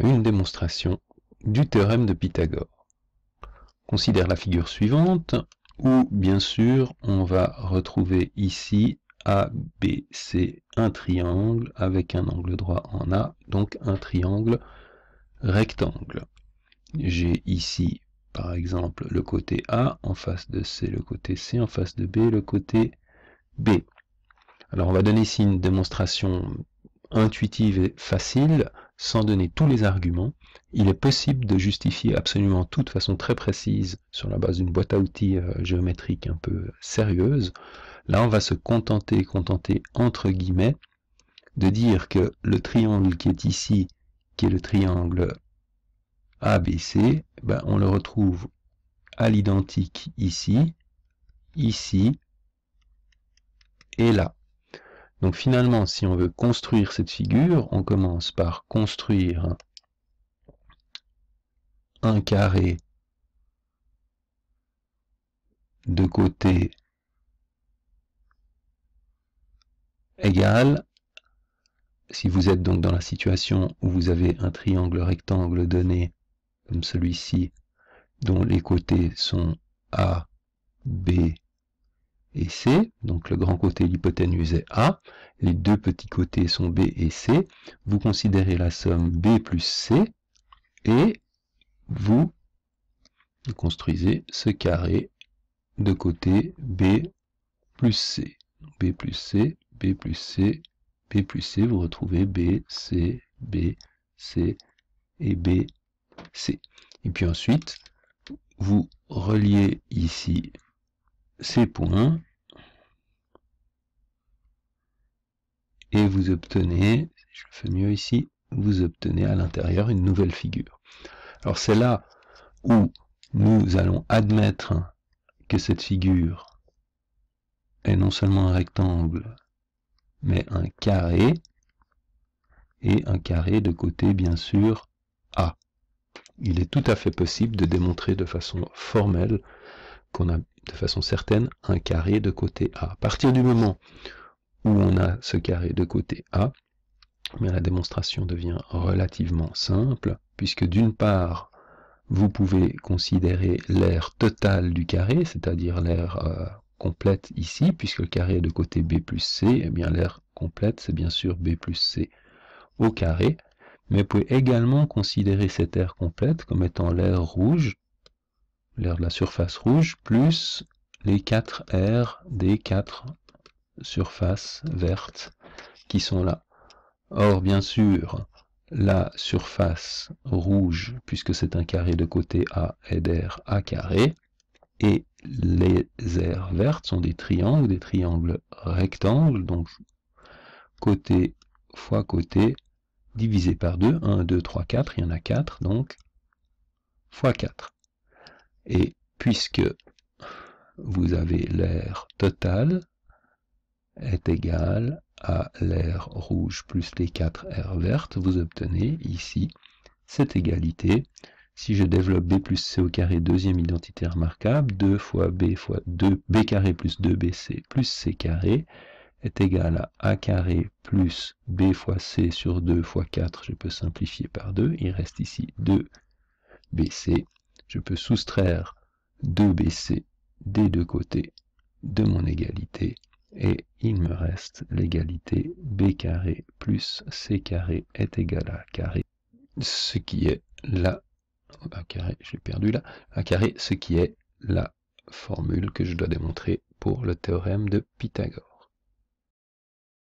une démonstration du théorème de Pythagore. Considère la figure suivante, où bien sûr on va retrouver ici ABC un triangle avec un angle droit en A, donc un triangle rectangle. J'ai ici par exemple le côté A, en face de C le côté C, en face de B le côté B. Alors on va donner ici une démonstration intuitive et facile sans donner tous les arguments, il est possible de justifier absolument tout de façon très précise sur la base d'une boîte à outils euh, géométrique un peu sérieuse. Là, on va se contenter, contenter entre guillemets, de dire que le triangle qui est ici, qui est le triangle ABC, ben on le retrouve à l'identique ici, ici et là. Donc finalement, si on veut construire cette figure, on commence par construire un carré de côté égal, si vous êtes donc dans la situation où vous avez un triangle rectangle donné, comme celui-ci, dont les côtés sont A, B et C, donc le grand côté l'hypoténuse est A, les deux petits côtés sont B et C, vous considérez la somme B plus C, et vous construisez ce carré de côté B plus C. B plus C, B plus C, B plus C, vous retrouvez B, C, B, C et B, C. Et puis ensuite, vous reliez ici ces points et vous obtenez, je le fais mieux ici, vous obtenez à l'intérieur une nouvelle figure. Alors c'est là où nous allons admettre que cette figure est non seulement un rectangle, mais un carré, et un carré de côté bien sûr A. Il est tout à fait possible de démontrer de façon formelle qu'on a de façon certaine un carré de côté A. À partir du moment où on a ce carré de côté A, mais la démonstration devient relativement simple, puisque d'une part, vous pouvez considérer l'aire totale du carré, c'est-à-dire l'aire euh, complète ici, puisque le carré est de côté B plus C, et eh bien l'aire complète, c'est bien sûr B plus C au carré, mais vous pouvez également considérer cette aire complète comme étant l'aire rouge, l'aire de la surface rouge, plus les 4 R des 4 surfaces vertes qui sont là. Or, bien sûr, la surface rouge, puisque c'est un carré de côté A, est d'air A carré, et les aires vertes sont des triangles, des triangles rectangles, donc côté fois côté, divisé par 2, 1, 2, 3, 4, il y en a 4, donc fois 4. Et puisque vous avez l'air total, est égal à l'air rouge plus les 4 aires vertes, vous obtenez ici cette égalité. Si je développe B plus C au carré, deuxième identité remarquable, 2 fois B fois 2, B carré plus 2BC plus C carré est égal à A carré plus B fois C sur 2 fois 4, je peux simplifier par 2, il reste ici 2BC. Je peux soustraire 2BC des deux côtés de mon égalité et il me reste l'égalité b carré plus c carré est égal à carré, ce qui est la, j'ai perdu là, carré, ce qui est la formule que je dois démontrer pour le théorème de Pythagore.